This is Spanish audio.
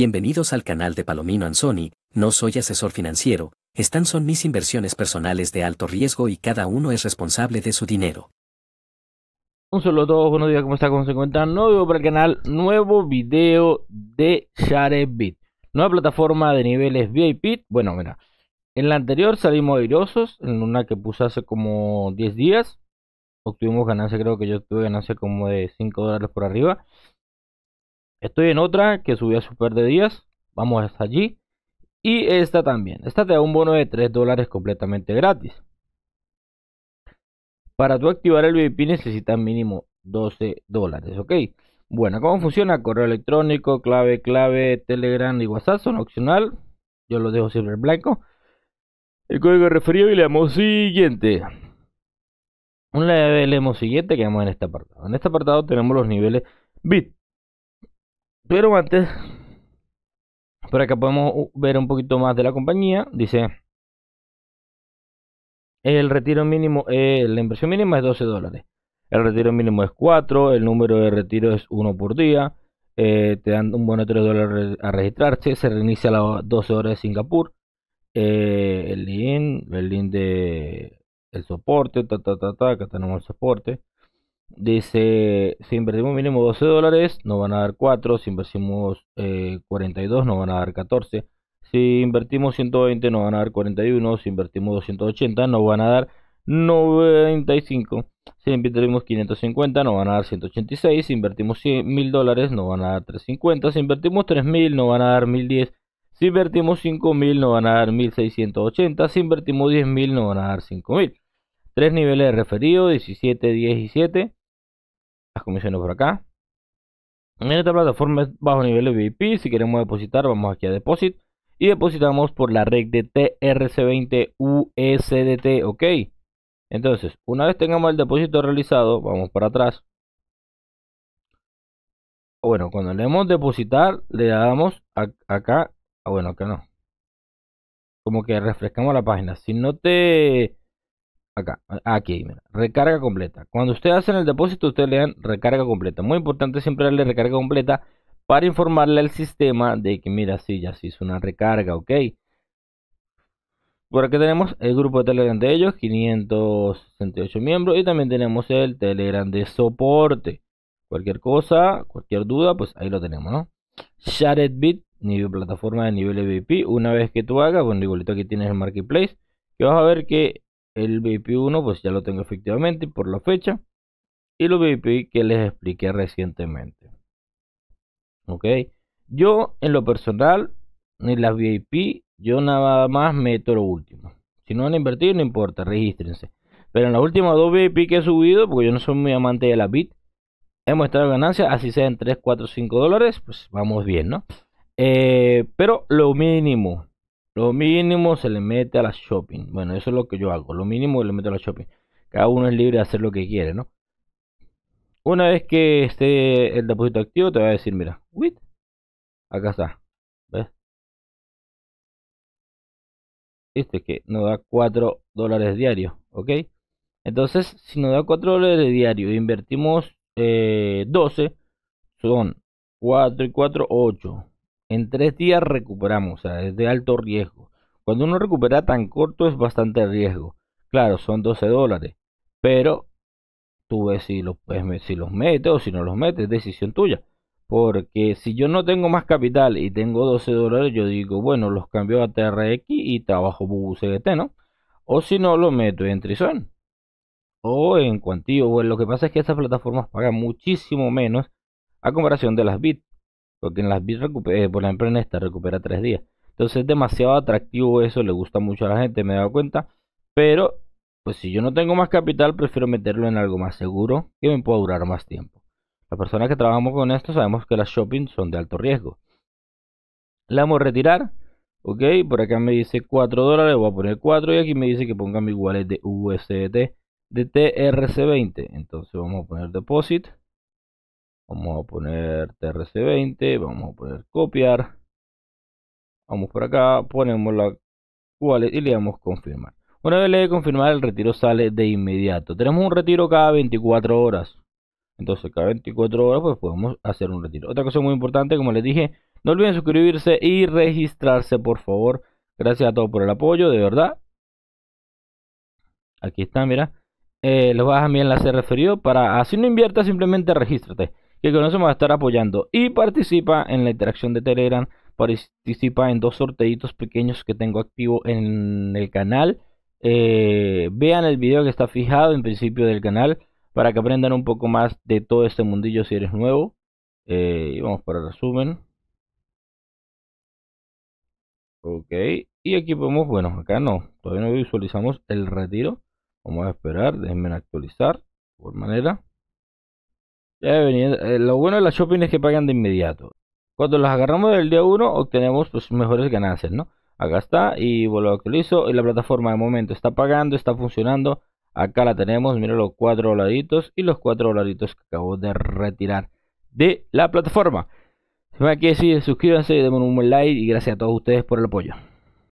Bienvenidos al canal de Palomino Anzoni, no soy asesor financiero, están son mis inversiones personales de alto riesgo y cada uno es responsable de su dinero. Un saludo a todos, buenos días, ¿cómo están? ¿Cómo se encuentran? Nuevo para el canal, nuevo video de Sharebit. Nueva plataforma de niveles VIP. Bueno, mira, en la anterior salimos airosos, en una que puse hace como 10 días. Obtuvimos ganancia, creo que yo tuve ganancia como de 5 dólares por arriba. Estoy en otra que subí a super de días, Vamos hasta allí. Y esta también. Esta te da un bono de 3 dólares completamente gratis. Para tú activar el VIP necesitas mínimo 12 dólares, ¿ok? Bueno, ¿cómo funciona? Correo electrónico, clave, clave, Telegram y WhatsApp son opcional. Yo lo dejo siempre en blanco. El código referido y le damos siguiente. Un le damos siguiente, en este apartado. En este apartado tenemos los niveles bit pero antes, para que podamos uh, ver un poquito más de la compañía. Dice, el retiro mínimo, eh, la inversión mínima es 12 dólares. El retiro mínimo es 4, el número de retiro es 1 por día. Eh, te dan un bono de 3 dólares a registrarse. Se reinicia a las 12 horas de Singapur. Eh, el link, el link de el soporte, ta, ta, ta, ta, acá tenemos el soporte. Dice, si invertimos mínimo 12 dólares, nos van a dar 4. Si invertimos 42, eh, nos van a dar 14. Si invertimos 120, nos van a dar 41. Si invertimos 280, nos van a dar 95. Si invertimos 550, nos van a dar 186. Si invertimos 1000 dólares, nos van a dar 350. Si invertimos 3000, nos van a dar 1010. Si invertimos 5000, nos van a dar 1680. Si invertimos 10000, nos van a dar 5000. Tres niveles de referido, 17, 10 y comisiones por acá. En esta plataforma es bajo nivel de VIP. Si queremos depositar, vamos aquí a Deposit. Y depositamos por la red de TRC20 USDT. Ok. Entonces, una vez tengamos el depósito realizado, vamos para atrás. Bueno, cuando leemos depositar, le damos a, acá. Ah, bueno, que no. Como que refrescamos la página. Si no te acá, aquí, mira, recarga completa. Cuando ustedes hacen el depósito, ustedes le dan recarga completa. Muy importante siempre darle recarga completa para informarle al sistema de que, mira, sí, ya se hizo una recarga, ok. Por aquí tenemos el grupo de Telegram de ellos, 568 miembros, y también tenemos el Telegram de soporte. Cualquier cosa, cualquier duda, pues ahí lo tenemos, ¿no? bit nivel plataforma de nivel EVP. Una vez que tú hagas, bueno, igualito aquí tienes el marketplace, que vas a ver que el VIP 1 pues ya lo tengo efectivamente por la fecha. Y los VIP que les expliqué recientemente. Ok. Yo en lo personal, ni las VIP, yo nada más meto lo último. Si no han invertido no importa, regístrense. Pero en la última dos VIP que he subido, porque yo no soy muy amante de la BIT, hemos estado ganancias, así sean 3, 4, 5 dólares, pues vamos bien, ¿no? Eh, pero lo mínimo, lo mínimo se le mete a la shopping. Bueno, eso es lo que yo hago. Lo mínimo le meto a la shopping. Cada uno es libre de hacer lo que quiere, ¿no? Una vez que esté el depósito activo, te va a decir, mira, acá está. ¿Ves? Este que nos da 4 dólares diarios, ¿ok? Entonces, si nos da 4 dólares diarios e invertimos eh, 12, son 4 y 4, 8. En tres días recuperamos, o sea, es de alto riesgo. Cuando uno recupera tan corto es bastante riesgo. Claro, son 12 dólares, pero tú ves si, los, si los metes o si no los metes, es decisión tuya. Porque si yo no tengo más capital y tengo 12 dólares, yo digo, bueno, los cambio a TRX y trabajo BUCGT, ¿no? O si no, los meto en Trison. O en Cuantío. Bueno, lo que pasa es que estas plataformas pagan muchísimo menos a comparación de las BIT. Porque en las bits, eh, por ejemplo, en esta recupera 3 días. Entonces es demasiado atractivo eso, le gusta mucho a la gente, me he dado cuenta. Pero, pues si yo no tengo más capital, prefiero meterlo en algo más seguro que me pueda durar más tiempo. Las personas que trabajamos con esto sabemos que las shopping son de alto riesgo. Le vamos a retirar. Ok, por acá me dice 4 dólares, voy a poner 4 y aquí me dice que ponga mi wallet de USDT de TRC20. Entonces vamos a poner deposit. Vamos a poner TRC20, vamos a poner copiar. Vamos por acá, ponemos la wallet y le damos confirmar. Una vez le de confirmar, el retiro sale de inmediato. Tenemos un retiro cada 24 horas. Entonces, cada 24 horas, pues podemos hacer un retiro. Otra cosa muy importante, como les dije, no olviden suscribirse y registrarse, por favor. Gracias a todos por el apoyo, de verdad. Aquí está, mira. Eh, los vas a mi enlace referido para así no inviertas, simplemente regístrate que conocemos va a estar apoyando. Y participa en la interacción de Telegram, participa en dos sorteitos pequeños que tengo activo en el canal. Eh, vean el video que está fijado en principio del canal para que aprendan un poco más de todo este mundillo si eres nuevo. Eh, y vamos para el resumen. Ok, y aquí podemos, bueno, acá no, todavía no visualizamos el retiro. Vamos a esperar, déjenme actualizar, por manera. Eh, lo bueno de las shopping es que pagan de inmediato. Cuando las agarramos del día 1 obtenemos pues, mejores ganancias, ¿no? Acá está y vuelvo a actualizo. Y la plataforma de momento está pagando, está funcionando. Acá la tenemos, mira los 4 dolaritos y los 4 dolaritos que acabo de retirar de la plataforma. Si me quieren decir, suscríbanse, denme un buen like y gracias a todos ustedes por el apoyo.